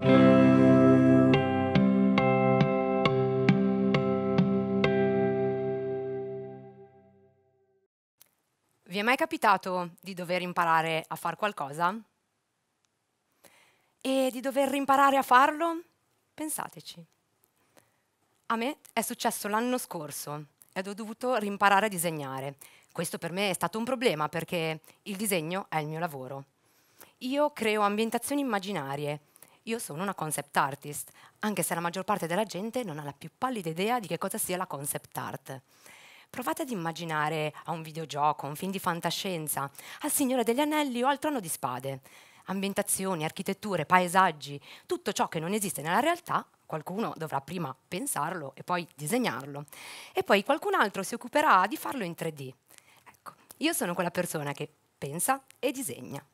Vi è mai capitato di dover imparare a fare qualcosa? E di dover imparare a farlo? Pensateci. A me è successo l'anno scorso ed ho dovuto rimparare a disegnare. Questo per me è stato un problema perché il disegno è il mio lavoro. Io creo ambientazioni immaginarie io sono una concept artist, anche se la maggior parte della gente non ha la più pallida idea di che cosa sia la concept art. Provate ad immaginare a un videogioco, a un film di fantascienza, al Signore degli Anelli o al Trono di Spade. Ambientazioni, architetture, paesaggi, tutto ciò che non esiste nella realtà, qualcuno dovrà prima pensarlo e poi disegnarlo. E poi qualcun altro si occuperà di farlo in 3D. Ecco, io sono quella persona che pensa e disegna.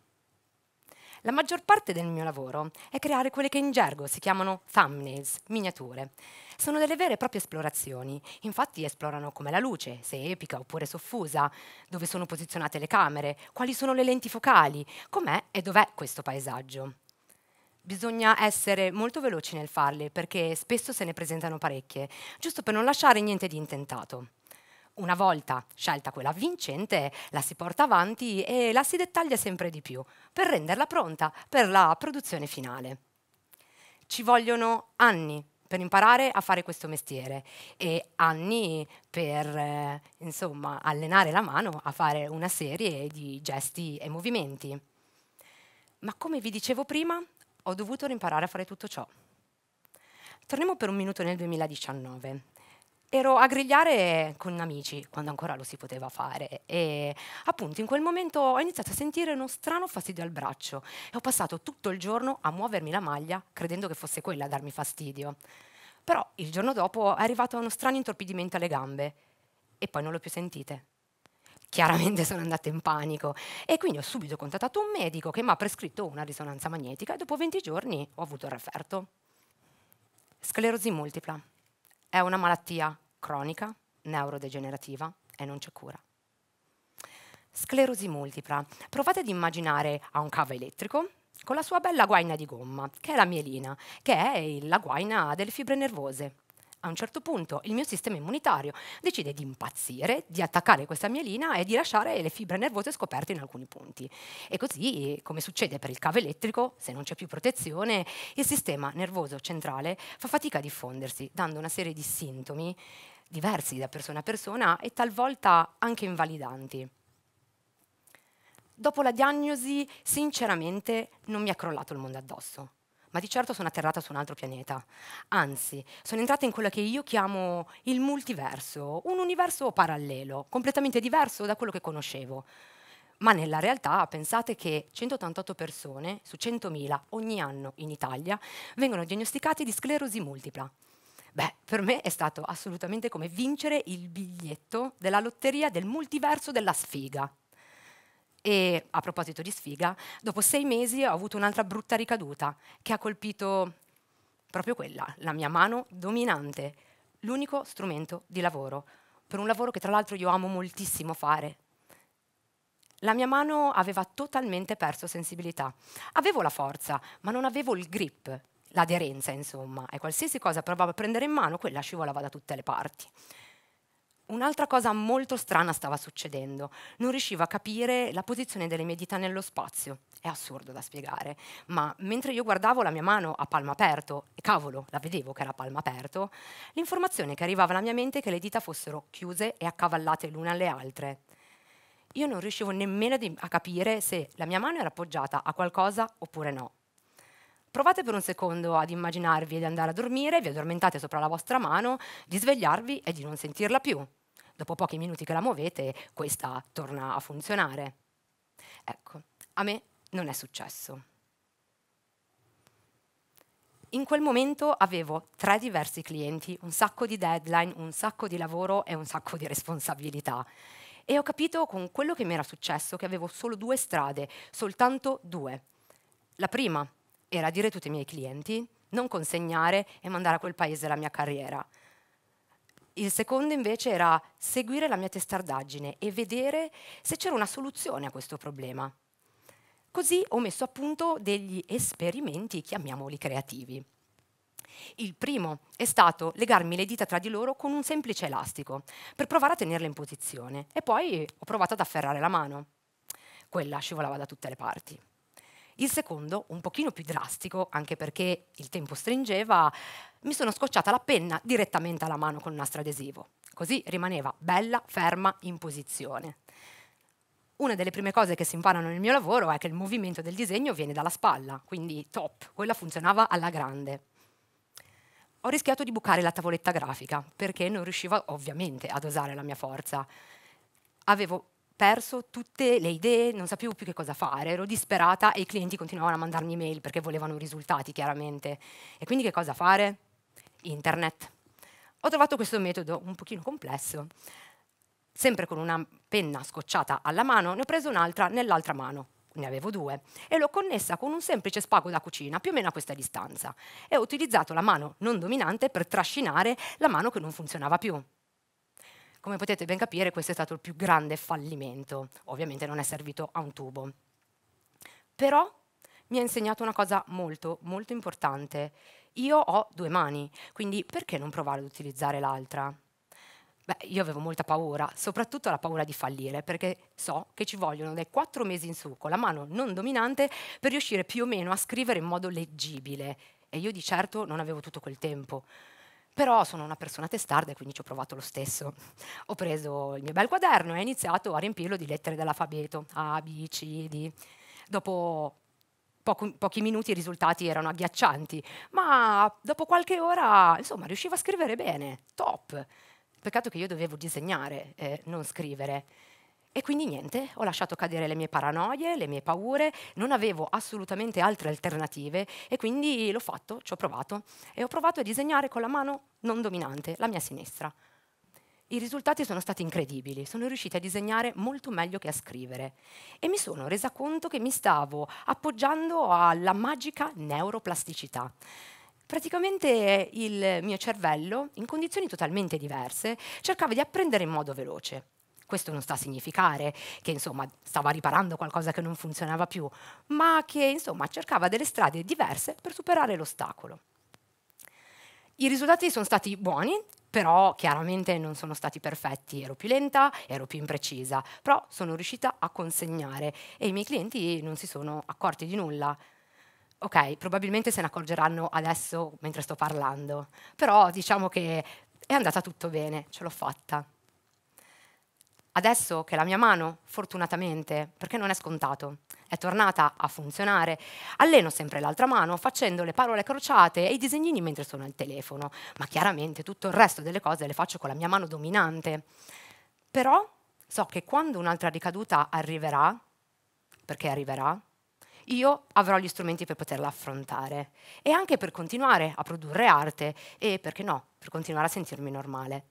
La maggior parte del mio lavoro è creare quelle che in gergo si chiamano thumbnails, miniature. Sono delle vere e proprie esplorazioni, infatti esplorano come la luce, se epica oppure soffusa, dove sono posizionate le camere, quali sono le lenti focali, com'è e dov'è questo paesaggio. Bisogna essere molto veloci nel farle perché spesso se ne presentano parecchie, giusto per non lasciare niente di intentato una volta scelta quella vincente, la si porta avanti e la si dettaglia sempre di più per renderla pronta per la produzione finale. Ci vogliono anni per imparare a fare questo mestiere e anni per eh, insomma, allenare la mano a fare una serie di gesti e movimenti. Ma come vi dicevo prima, ho dovuto imparare a fare tutto ciò. Torniamo per un minuto nel 2019 ero a grigliare con amici, quando ancora lo si poteva fare, e appunto in quel momento ho iniziato a sentire uno strano fastidio al braccio e ho passato tutto il giorno a muovermi la maglia credendo che fosse quella a darmi fastidio. Però il giorno dopo è arrivato uno strano intorpidimento alle gambe e poi non l'ho più sentite chiaramente sono andata in panico e quindi ho subito contattato un medico che mi ha prescritto una risonanza magnetica e dopo 20 giorni ho avuto il referto. Sclerosi multipla è una malattia cronica, neurodegenerativa e non c'è cura. Sclerosi multipla. Provate ad immaginare a un cavo elettrico con la sua bella guaina di gomma, che è la mielina, che è la guaina delle fibre nervose. A un certo punto il mio sistema immunitario decide di impazzire, di attaccare questa mielina e di lasciare le fibre nervose scoperte in alcuni punti. E così, come succede per il cavo elettrico, se non c'è più protezione, il sistema nervoso centrale fa fatica a diffondersi, dando una serie di sintomi diversi da persona a persona e talvolta anche invalidanti. Dopo la diagnosi, sinceramente, non mi è crollato il mondo addosso, ma di certo sono atterrata su un altro pianeta. Anzi, sono entrata in quello che io chiamo il multiverso, un universo parallelo, completamente diverso da quello che conoscevo. Ma nella realtà pensate che 188 persone su 100.000 ogni anno in Italia vengono diagnosticate di sclerosi multipla, Beh, per me è stato assolutamente come vincere il biglietto della lotteria del multiverso della sfiga. E a proposito di sfiga, dopo sei mesi ho avuto un'altra brutta ricaduta che ha colpito proprio quella, la mia mano dominante, l'unico strumento di lavoro, per un lavoro che tra l'altro io amo moltissimo fare. La mia mano aveva totalmente perso sensibilità. Avevo la forza, ma non avevo il grip l'aderenza, insomma, e qualsiasi cosa provava a prendere in mano, quella scivolava da tutte le parti. Un'altra cosa molto strana stava succedendo, non riuscivo a capire la posizione delle mie dita nello spazio. È assurdo da spiegare, ma mentre io guardavo la mia mano a palmo aperto, e cavolo, la vedevo che era a palmo aperto, l'informazione che arrivava alla mia mente è che le dita fossero chiuse e accavallate l'una alle altre. Io non riuscivo nemmeno a capire se la mia mano era appoggiata a qualcosa oppure no provate per un secondo ad immaginarvi di andare a dormire, vi addormentate sopra la vostra mano, di svegliarvi e di non sentirla più. Dopo pochi minuti che la muovete, questa torna a funzionare. Ecco, a me non è successo. In quel momento avevo tre diversi clienti, un sacco di deadline, un sacco di lavoro e un sacco di responsabilità. E ho capito con quello che mi era successo che avevo solo due strade, soltanto due. La prima, era dire a tutti i miei clienti non consegnare e mandare a quel paese la mia carriera. Il secondo invece era seguire la mia testardaggine e vedere se c'era una soluzione a questo problema. Così ho messo a punto degli esperimenti, chiamiamoli creativi. Il primo è stato legarmi le dita tra di loro con un semplice elastico per provare a tenerle in posizione e poi ho provato ad afferrare la mano. Quella scivolava da tutte le parti. Il secondo, un pochino più drastico, anche perché il tempo stringeva, mi sono scocciata la penna direttamente alla mano con un nastro adesivo. Così rimaneva bella, ferma, in posizione. Una delle prime cose che si imparano nel mio lavoro è che il movimento del disegno viene dalla spalla, quindi top, quella funzionava alla grande. Ho rischiato di bucare la tavoletta grafica perché non riuscivo ovviamente ad usare la mia forza. Avevo perso tutte le idee, non sapevo più che cosa fare, ero disperata e i clienti continuavano a mandarmi mail perché volevano risultati chiaramente. E quindi che cosa fare? Internet. Ho trovato questo metodo un pochino complesso, sempre con una penna scocciata alla mano, ne ho preso un'altra nell'altra mano, ne avevo due, e l'ho connessa con un semplice spago da cucina, più o meno a questa distanza, e ho utilizzato la mano non dominante per trascinare la mano che non funzionava più. Come potete ben capire questo è stato il più grande fallimento, ovviamente non è servito a un tubo. Però mi ha insegnato una cosa molto, molto importante. Io ho due mani, quindi perché non provare ad utilizzare l'altra? Beh, io avevo molta paura, soprattutto la paura di fallire, perché so che ci vogliono dai quattro mesi in su con la mano non dominante per riuscire più o meno a scrivere in modo leggibile. E io di certo non avevo tutto quel tempo. Però sono una persona testarda e quindi ci ho provato lo stesso. Ho preso il mio bel quaderno e ho iniziato a riempirlo di lettere dell'alfabeto, A, B, C, D. Dopo poco, pochi minuti i risultati erano agghiaccianti, ma dopo qualche ora, insomma, riuscivo a scrivere bene, top. Peccato che io dovevo disegnare, eh, non scrivere. E quindi niente, ho lasciato cadere le mie paranoie, le mie paure, non avevo assolutamente altre alternative e quindi l'ho fatto, ci ho provato e ho provato a disegnare con la mano non dominante, la mia sinistra. I risultati sono stati incredibili, sono riuscita a disegnare molto meglio che a scrivere e mi sono resa conto che mi stavo appoggiando alla magica neuroplasticità. Praticamente il mio cervello, in condizioni totalmente diverse, cercava di apprendere in modo veloce. Questo non sta a significare che insomma, stava riparando qualcosa che non funzionava più, ma che insomma, cercava delle strade diverse per superare l'ostacolo. I risultati sono stati buoni, però chiaramente non sono stati perfetti, ero più lenta, ero più imprecisa, però sono riuscita a consegnare e i miei clienti non si sono accorti di nulla. Ok, probabilmente se ne accorgeranno adesso mentre sto parlando, però diciamo che è andata tutto bene, ce l'ho fatta. Adesso che la mia mano, fortunatamente, perché non è scontato, è tornata a funzionare, alleno sempre l'altra mano facendo le parole crociate e i disegnini mentre sono al telefono, ma chiaramente tutto il resto delle cose le faccio con la mia mano dominante. Però so che quando un'altra ricaduta arriverà, perché arriverà, io avrò gli strumenti per poterla affrontare e anche per continuare a produrre arte e, perché no, per continuare a sentirmi normale.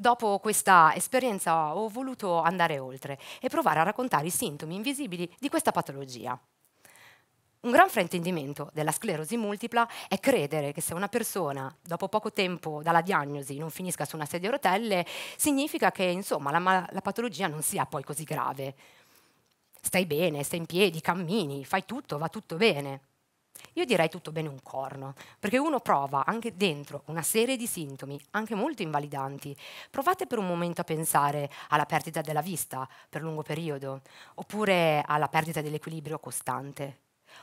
Dopo questa esperienza ho voluto andare oltre e provare a raccontare i sintomi invisibili di questa patologia. Un gran fraintendimento della sclerosi multipla è credere che se una persona dopo poco tempo dalla diagnosi non finisca su una sedia a rotelle, significa che insomma, la, la patologia non sia poi così grave. Stai bene, stai in piedi, cammini, fai tutto, va tutto bene. Io direi tutto bene un corno, perché uno prova anche dentro una serie di sintomi, anche molto invalidanti. Provate per un momento a pensare alla perdita della vista per lungo periodo, oppure alla perdita dell'equilibrio costante,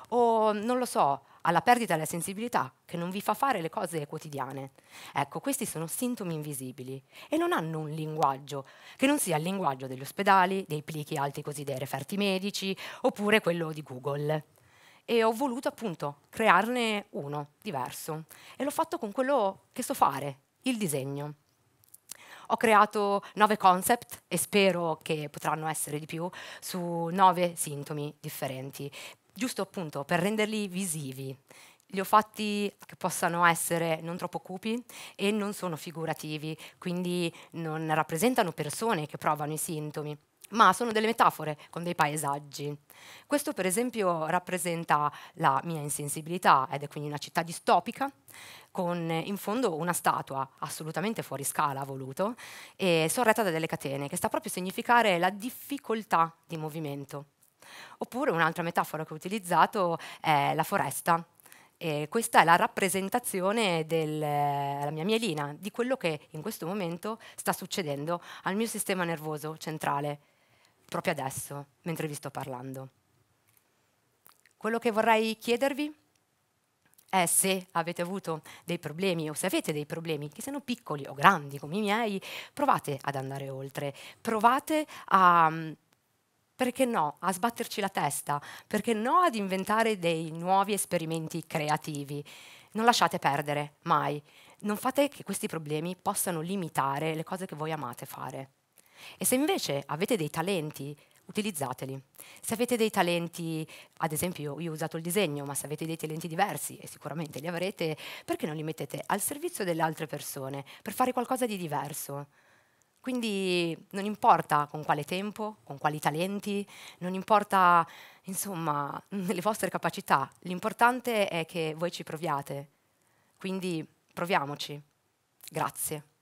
o non lo so, alla perdita della sensibilità che non vi fa fare le cose quotidiane. Ecco, questi sono sintomi invisibili e non hanno un linguaggio che non sia il linguaggio degli ospedali, dei plichi alti così dei referti medici oppure quello di Google e ho voluto appunto crearne uno diverso e l'ho fatto con quello che so fare, il disegno. Ho creato nove concept e spero che potranno essere di più su nove sintomi differenti, giusto appunto per renderli visivi. Li ho fatti che possano essere non troppo cupi e non sono figurativi, quindi non rappresentano persone che provano i sintomi, ma sono delle metafore con dei paesaggi. Questo per esempio rappresenta la mia insensibilità ed è quindi una città distopica con in fondo una statua assolutamente fuori scala voluto e sorretta da delle catene che sta proprio a significare la difficoltà di movimento. Oppure un'altra metafora che ho utilizzato è la foresta e questa è la rappresentazione della mia mielina, di quello che in questo momento sta succedendo al mio sistema nervoso centrale proprio adesso, mentre vi sto parlando. Quello che vorrei chiedervi è se avete avuto dei problemi o se avete dei problemi, che siano piccoli o grandi come i miei, provate ad andare oltre, provate a perché no, a sbatterci la testa, perché no ad inventare dei nuovi esperimenti creativi. Non lasciate perdere, mai. Non fate che questi problemi possano limitare le cose che voi amate fare. E se invece avete dei talenti, utilizzateli. Se avete dei talenti, ad esempio io ho usato il disegno, ma se avete dei talenti diversi, e sicuramente li avrete, perché non li mettete al servizio delle altre persone, per fare qualcosa di diverso? Quindi non importa con quale tempo, con quali talenti, non importa, insomma, le vostre capacità, l'importante è che voi ci proviate. Quindi proviamoci. Grazie.